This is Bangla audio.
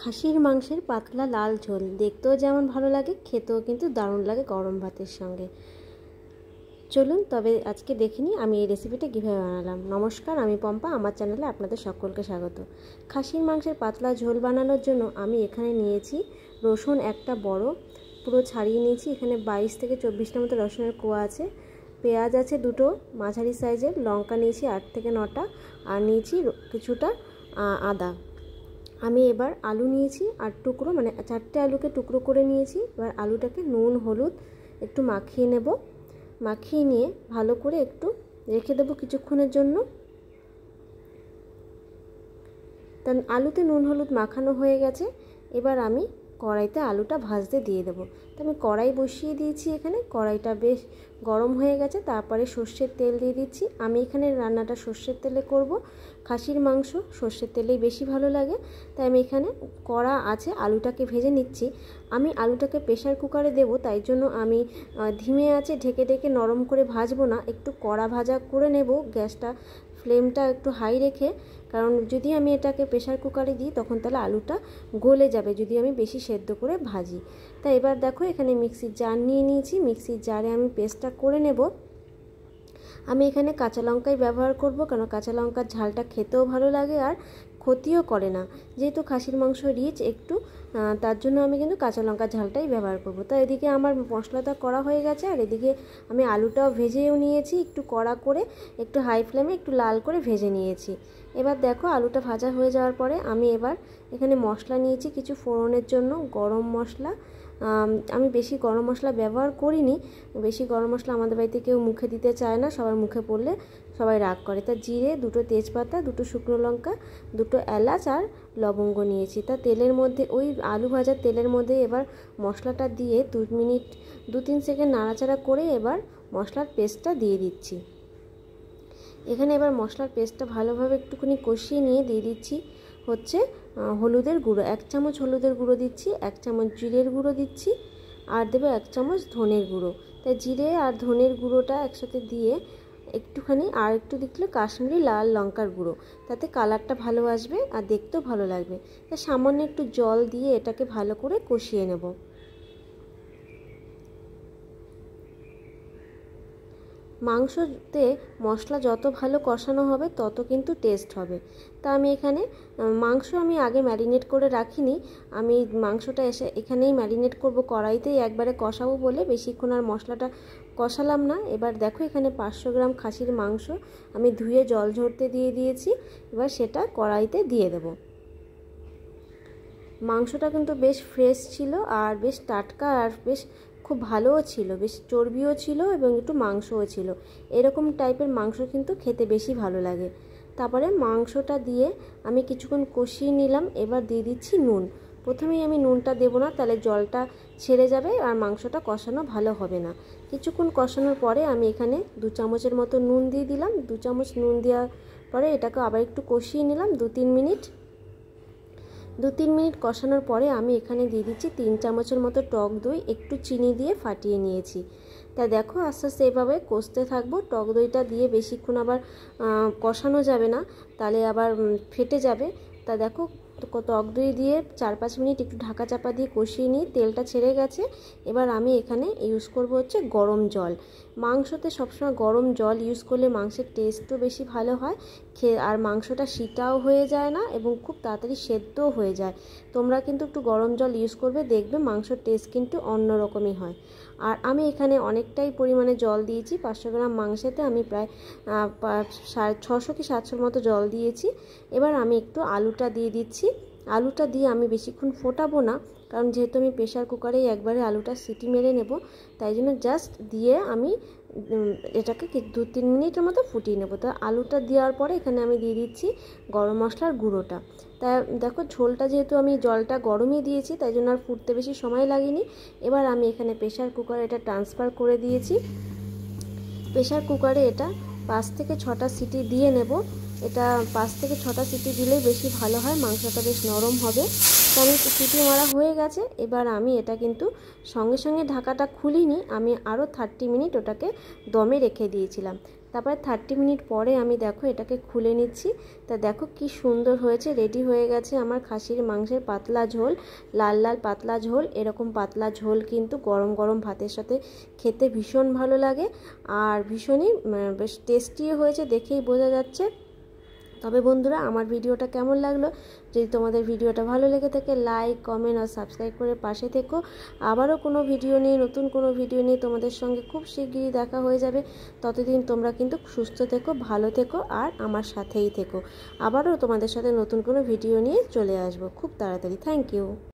খাসির মাংসের পাতলা লাল ঝোল দেখতেও যেমন ভালো লাগে খেতেও কিন্তু দারুণ লাগে গরম ভাতের সঙ্গে চলুন তবে আজকে দেখে নিই আমি এই রেসিপিটা কীভাবে বানালাম নমস্কার আমি পম্পা আমার চ্যানেলে আপনাদের সকলকে স্বাগত খাসির মাংসের পাতলা ঝোল বানানোর জন্য আমি এখানে নিয়েছি রসুন একটা বড় পুরো ছাড়িয়ে নিয়েছি এখানে বাইশ থেকে চব্বিশটা মতো রসুনের কোয়া আছে পেঁয়াজ আছে দুটো মাঝারি সাইজের লঙ্কা নিয়েছি আট থেকে নটা আর নিয়েছি কিছুটা আদা আমি এবার আলু নিয়েছি আর টুকরো মানে চারটে আলুকে টুকরো করে নিয়েছি এবার আলুটাকে নুন হলুদ একটু মাখিয়ে নেব মাখিয়ে নিয়ে ভালো করে একটু রেখে দেবো কিছুক্ষণের জন্য তার আলুতে নুন হলুদ মাখানো হয়ে গেছে এবার আমি কড়াইতে আলুটা ভাজতে দিয়ে দেবো তো আমি কড়াই বসিয়ে দিয়েছি এখানে কড়াইটা বেশ গরম হয়ে গেছে তারপরে সর্ষের তেল দিয়ে দিচ্ছি আমি এখানে রান্নাটা সর্ষের তেলে করব খাসির মাংস সর্ষের তেলেই বেশি ভালো লাগে তাই আমি এখানে কড়া আছে আলুটাকে ভেজে নিচ্ছি আমি আলুটাকে প্রেশার কুকারে দেব তাই জন্য আমি ধিমে আছে ঢেকে ঢেকে নরম করে ভাজবো না একটু কড়া ভাজা করে নেব গ্যাসটা ফ্লেমটা একটু হাই রেখে কারণ যদি আমি এটাকে প্রেশার কুকারে দিই তখন তাহলে আলুটা গলে যাবে যদি আমি বেশি সেদ্ধ করে ভাজি তা এবার দেখো এখানে মিক্সির জার নিয়ে নিয়েছি মিক্সির জারে আমি পেস্টটা করে নেব আমি এখানে কাঁচা লঙ্কাই ব্যবহার করব কারণ কাঁচা লঙ্কার ঝালটা খেতেও ভালো লাগে আর ক্ষতিও করে না যেহেতু খাসির মাংস রিচ একটু তার জন্য আমি কিন্তু কাঁচা লঙ্কা ঝালটাই ব্যবহার করব তো এদিকে আমার মশলাটা করা হয়ে গেছে আর এদিকে আমি আলুটাও ভেজেও নিয়েছি একটু কড়া করে একটু হাই ফ্লেমে একটু লাল করে ভেজে নিয়েছি এবার দেখো আলুটা ভাজা হয়ে যাওয়ার পরে আমি এবার এখানে মশলা নিয়েছি কিছু ফোড়নের জন্য গরম মশলা আমি বেশি গরম মশলা ব্যবহার করিনি বেশি গরম মশলা আমাদের বাড়িতে কেউ মুখে দিতে চায় না সবার মুখে পড়লে সবাই রাগ করে তা জিরে দুটো তেজপাতা দুটো শুকনো লঙ্কা দুটো এলাচ আর লবঙ্গ নিয়েছি তা তেলের মধ্যে ওই আলু ভাজার তেলের মধ্যে এবার মশলাটা দিয়ে দু মিনিট দু তিন সেকেন্ড নাড়াচাড়া করে এবার মশলার পেস্টটা দিয়ে দিচ্ছি এখানে এবার মশলার পেস্টটা ভালোভাবে একটুখানি কষিয়ে নিয়ে দিয়ে দিচ্ছি হচ্ছে হলুদের গুঁড়ো এক চামচ হলুদের গুঁড়ো দিচ্ছি এক চামচ জিরের গুঁড়ো দিচ্ছি আর দেবো এক চামচ ধনের গুঁড়ো তাই জিরে আর ধনের গুঁড়োটা একসাথে দিয়ে একটুখানি আর একটু দিলে কাশ্মীরি লাল লঙ্কার গুঁড়ো তাতে কালারটা ভালো আসবে আর দেখতেও ভালো লাগবে তা সামান্য একটু জল দিয়ে এটাকে ভালো করে কষিয়ে নেবো মাংসতে মশলা যত ভালো কষানো হবে তত কিন্তু টেস্ট হবে তা আমি এখানে মাংস আমি আগে ম্যারিনেট করে রাখিনি আমি মাংসটা এসে এখানেই ম্যারিনেট করব কড়াইতেই একবারে কষাবো বলে বেশিক্ষণ আর মশলাটা কষালাম না এবার দেখো এখানে পাঁচশো গ্রাম খাসির মাংস আমি ধুয়ে জল ঝরতে দিয়ে দিয়েছি এবার সেটা কড়াইতে দিয়ে দেবো মাংসটা কিন্তু বেশ ফ্রেশ ছিল আর বেশ টাটকা আর বেশ খুব ভালোও ছিল বেশ চর্বিও ছিল এবং একটু মাংসও ছিল এরকম টাইপের মাংস কিন্তু খেতে বেশি ভালো লাগে তারপরে মাংসটা দিয়ে আমি কিছুক্ষণ কষিয়ে নিলাম এবার দিয়ে দিচ্ছি নুন প্রথমেই আমি নুনটা দেব না তাহলে জলটা ছেড়ে যাবে আর মাংসটা কষানো ভালো হবে না কিছুক্ষণ কষানোর পরে আমি এখানে দু চামচের মতো নুন দিয়ে দিলাম দু চামচ নুন দেওয়ার পরে এটাকে আবার একটু কষিয়ে নিলাম দু তিন মিনিট দু তিন মিনিট কষানোর পরে আমি এখানে দিয়ে দিচ্ছি তিন চামচের মতো টক দই একটু চিনি দিয়ে ফাটিয়ে নিয়েছি তা দেখো আস্তে আস্তে এভাবে কষতে থাকবো টক দইটা দিয়ে বেশিক্ষণ আবার কষানো যাবে না তাহলে আবার ফেটে যাবে তা দেখো টক দই দিয়ে চার পাঁচ মিনিট একটু ঢাকা চাপা দিয়ে কষিয়ে নিই তেলটা ছেড়ে গেছে এবার আমি এখানে ইউজ করব হচ্ছে গরম জল মাংসতে সবসময় গরম জল ইউজ করলে মাংসের টেস্টও বেশি ভালো হয় খে আর মাংসটা সিটাও হয়ে যায় না এবং খুব তাড়াতাড়ি সেদ্ধও হয়ে যায় তোমরা কিন্তু একটু গরম জল ইউজ করবে দেখবে মাংসর টেস্ট কিন্তু অন্যরকমই হয় আর আমি এখানে অনেকটাই পরিমাণে জল দিয়েছি পাঁচশো গ্রাম মাংসেতে আমি প্রায় সাড়ে ছশো কি সাতশোর মতো জল দিয়েছি এবার আমি একটু আলুটা দিয়ে দিচ্ছি আলুটা দিয়ে আমি বেশিক্ষণ ফোটাবো না কারণ যেহেতু আমি প্রেশার কুকারেই একবারে আলুটা সিটি মেরে নেব তাই জন্য জাস্ট দিয়ে আমি এটাকে দু তিন মিনিটের মতো ফুটিয়ে নেবো তো আলুটা দেওয়ার পরে এখানে আমি দিয়ে দিচ্ছি গরম মশলার গুঁড়োটা তা দেখো ঝোলটা যেহেতু আমি জলটা গরমই দিয়েছি তাই জন্য আর ফুটতে বেশি সময় লাগেনি এবার আমি এখানে প্রেশার কুকারে এটা ট্রান্সফার করে দিয়েছি প্রেশার কুকারে এটা পাঁচ থেকে ছটা সিটি দিয়ে নেব এটা পাঁচ থেকে ছটা সিটি দিলেই বেশি ভালো হয় মাংসটা বেশ নরম হবে তো আমি সিটি মারা হয়ে গেছে এবার আমি এটা কিন্তু সঙ্গে সঙ্গে ঢাকাটা খুলিনি আমি আরও থার্টি মিনিট ওটাকে দমে রেখে দিয়েছিলাম তারপরে থার্টি মিনিট পরে আমি দেখো এটাকে খুলে নিচ্ছি তা দেখো কি সুন্দর হয়েছে রেডি হয়ে গেছে আমার খাসির মাংসের পাতলা ঝোল লাল লাল পাতলা ঝোল এরকম পাতলা ঝোল কিন্তু গরম গরম ভাতের সাথে খেতে ভীষণ ভালো লাগে আর ভীষণই বেশ টেস্টিও হয়েছে দেখেই বোঝা যাচ্ছে তবে বন্ধুরা আমার ভিডিওটা কেমন লাগলো যদি তোমাদের ভিডিওটা ভালো লেগে থাকে লাইক কমেন্ট আর সাবস্ক্রাইব করে পাশে থেকো আবারও কোনো ভিডিও নিয়ে নতুন কোনো ভিডিও নিয়ে তোমাদের সঙ্গে খুব শিগগিরই দেখা হয়ে যাবে ততদিন তোমরা কিন্তু সুস্থ থেকো ভালো থেকো আর আমার সাথেই থেকো আবারও তোমাদের সাথে নতুন কোনো ভিডিও নিয়ে চলে আসবো খুব তাড়াতাড়ি থ্যাংক ইউ